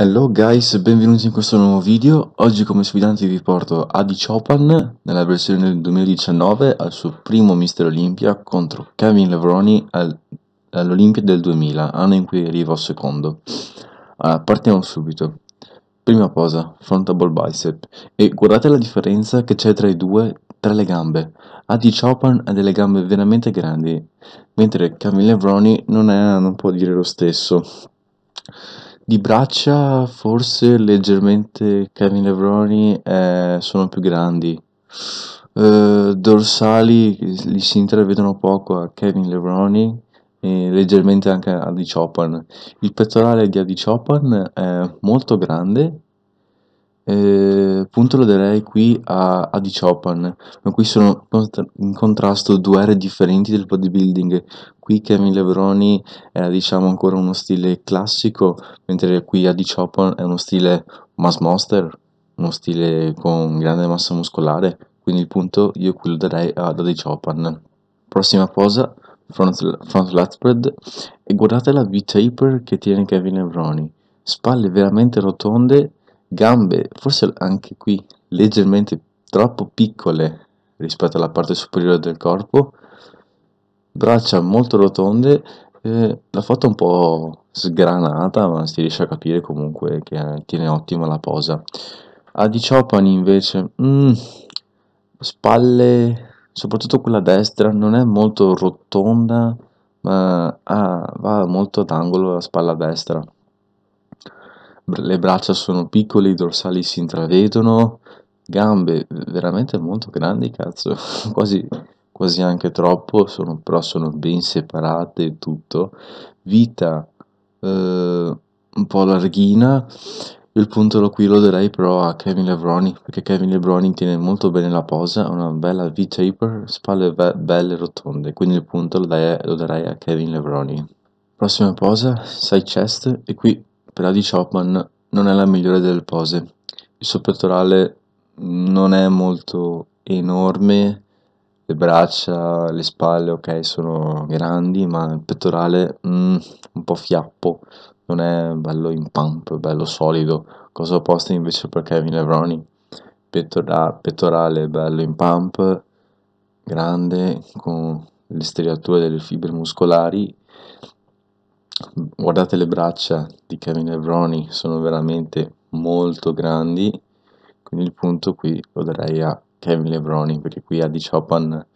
Hello guys, benvenuti in questo nuovo video. Oggi come sfidante vi porto Adi Chopin nella versione del 2019 al suo primo Mister Olympia contro Kevin Levroni al, all'Olimpia del 2000, anno in cui arrivo secondo. Allora, ah, partiamo subito. Prima cosa, frontable bicep. E guardate la differenza che c'è tra i due, tra le gambe. Adi Chopin ha delle gambe veramente grandi, mentre Kevin Levroni non, è, non può dire lo stesso. Di braccia forse leggermente Kevin Levroni eh, sono più grandi. Eh, dorsali li si intravedono poco a Kevin Levroni e leggermente anche a Di Adichopan. Il pettorale di Adichopan è molto grande. Eh, punto lo darei qui a Adichopan, ma qui sono in contrasto due aree differenti del bodybuilding. Qui Kevin Lebroni è diciamo ancora uno stile classico, mentre qui Adi Chopin è uno stile mass monster, uno stile con grande massa muscolare, quindi il punto io qui lo darei ad Adi Chopin. Prossima posa, front, front lat spread, e guardate la V-taper che tiene Kevin Lebroni, spalle veramente rotonde, gambe forse anche qui leggermente troppo piccole rispetto alla parte superiore del corpo, braccia molto rotonde, eh, foto fatta un po' sgranata, ma si riesce a capire comunque che tiene ottima la posa. A Diciopani invece, mm, spalle, soprattutto quella destra, non è molto rotonda, ma ah, va molto ad angolo la spalla destra. Le braccia sono piccole, i dorsali si intravedono, gambe veramente molto grandi, cazzo, quasi quasi anche troppo, sono, però sono ben separate e tutto. Vita eh, un po' larghina. Il punto lo qui lo darei però a Kevin Lebroni, perché Kevin Lebroni tiene molto bene la posa, ha una bella V-taper, spalle be- belle rotonde, quindi il punto lo, dai, lo darei a Kevin Lebroni. Prossima posa, side chest, e qui per Adi Chopman non è la migliore delle pose. Il suo pettorale non è molto enorme, le braccia, le spalle, ok, sono grandi, ma il pettorale mm, un po' fiappo, non è bello in pump, bello solido. Cosa opposta invece per Kevin Levroni, Pettora- pettorale bello in pump, grande, con le striature delle fibre muscolari. Guardate le braccia di Kevin Levroni, sono veramente molto grandi, quindi il punto qui lo darei a Kevin Lebroni, perché qui Adi Chopin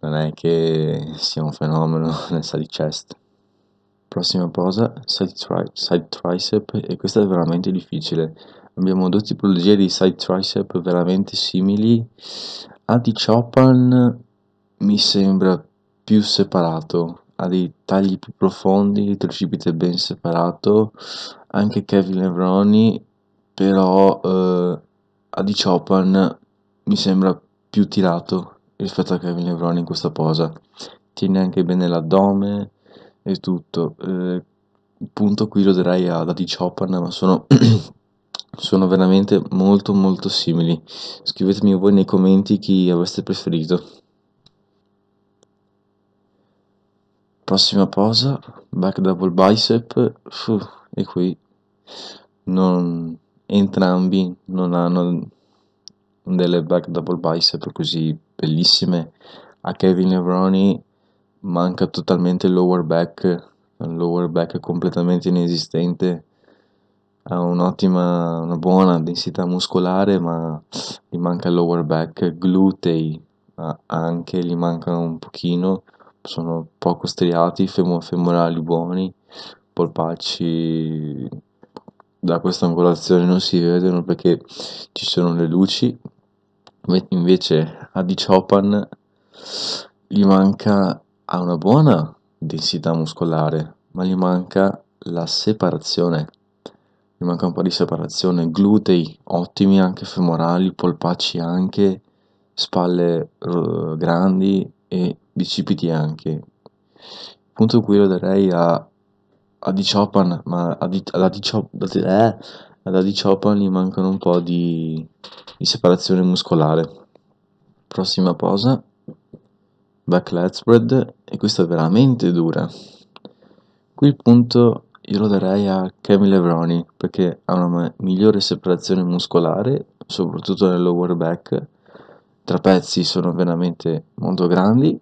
non è che sia un fenomeno nel side chest. Prossima posa, side, tri- side tricep, e questa è veramente difficile. Abbiamo due tipologie di side tricep veramente simili. Adi Chopin mi sembra più separato, ha dei tagli più profondi, il tricipite ben separato, anche Kevin Lebroni, però eh, Adi Chopin mi sembra più tirato rispetto a Kevin Lebron in questa posa. Tiene anche bene l'addome e tutto. Eh, punto qui lo darei a Adi Chopin, ma sono, sono, veramente molto molto simili. Scrivetemi voi nei commenti chi avreste preferito. Prossima posa, back double bicep, Fuh, e qui non, entrambi non hanno delle back double bicep così bellissime. A Kevin Levroni manca totalmente il lower back, il lower back completamente inesistente. Ha un'ottima, una buona densità muscolare, ma gli manca il lower back, glutei anche, gli manca un pochino, sono poco striati, fem- femorali buoni, polpacci da questa angolazione non si vedono perché ci sono le luci Invece a Diciopan gli manca, ha una buona densità muscolare, ma gli manca la separazione, gli manca un po' di separazione, glutei ottimi anche femorali, polpacci anche, spalle uh, grandi e bicipiti anche. Il punto in cui lo darei a, a Diciopan, ma a, di, alla Diciopan... Eh, alla Diciopa gli mancano un po' di, di separazione muscolare. Prossima posa, back lat spread, e questa è veramente dura. Qui il punto io lo darei a Kevin Levroni, perché ha una migliore separazione muscolare, soprattutto nel lower back, trapezzi sono veramente molto grandi,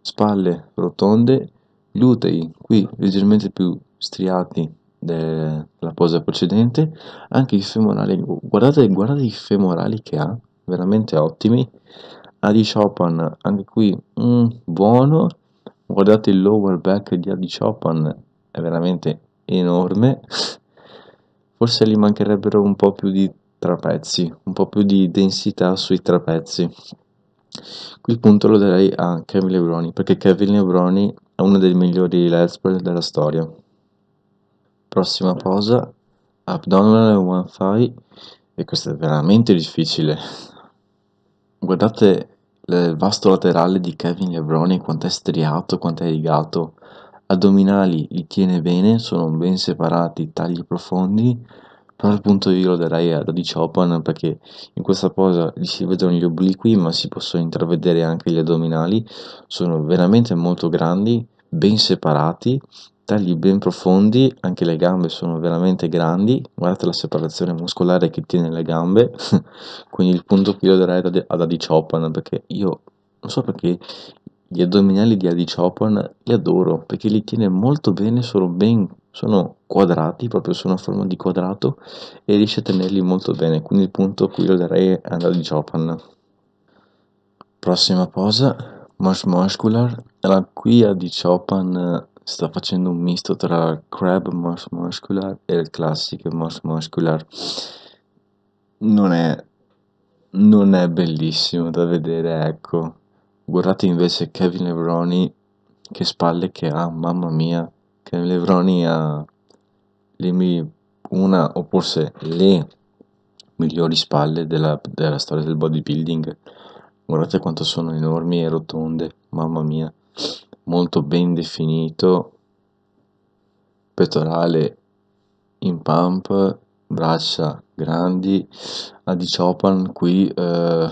spalle rotonde, glutei qui leggermente più striati della posa precedente, anche i femorali, guardate, guardate i femorali che ha, veramente ottimi, Adi Chopin, anche qui mm, buono, guardate il lower back di Adi Chopin, è veramente enorme, forse gli mancherebbero un po' più di trapezzi, un po' più di densità sui trapezzi. Qui il punto lo darei a Kevin Lebroni, perché Kevin Lebroni è uno dei migliori let's play della storia. Prossima posa, Abdominal One Thigh, e questo è veramente difficile. Guardate il vasto laterale di Kevin Lebroni, quanto è striato, quanto è rigato. Addominali li tiene bene, sono ben separati, tagli profondi, però al punto io lo darei a Dodi Chopin perché in questa posa gli si vedono gli obliqui ma si possono intravedere anche gli addominali, sono veramente molto grandi, ben separati tagli ben profondi, anche le gambe sono veramente grandi, guardate la separazione muscolare che tiene le gambe, quindi il punto qui lo darei ad Adi Chopin, perché io non so perché gli addominali di Adi Chopin li adoro, perché li tiene molto bene, sono, ben, sono quadrati, proprio sono a forma di quadrato, e riesce a tenerli molto bene, quindi il punto qui lo darei ad Adi Chopin. Prossima posa, Mosh Muscular, allora qui Adi Chopin sta facendo un misto tra crab morse muscular e il classic morse muscular. Non è, non è bellissimo da vedere, ecco. Guardate invece Kevin Levroni, che spalle che ha, mamma mia. Kevin Levroni ha le, una o forse le migliori spalle della, della storia del bodybuilding. Guardate quanto sono enormi e rotonde, mamma mia molto ben definito, pettorale in pump, braccia grandi, a Diciopan qui eh,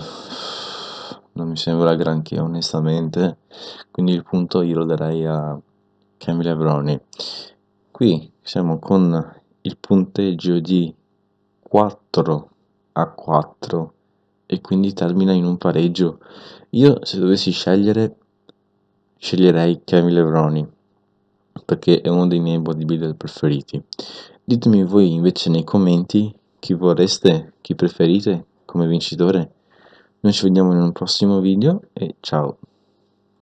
non mi sembra granché onestamente, quindi il punto io lo darei a Camille Abroni. Qui siamo con il punteggio di 4 a 4 e quindi termina in un pareggio. Io se dovessi scegliere sceglierei Kevin Levroni perché è uno dei miei bodybuilder preferiti. Ditemi voi invece nei commenti chi vorreste, chi preferite come vincitore. Noi ci vediamo in un prossimo video e ciao!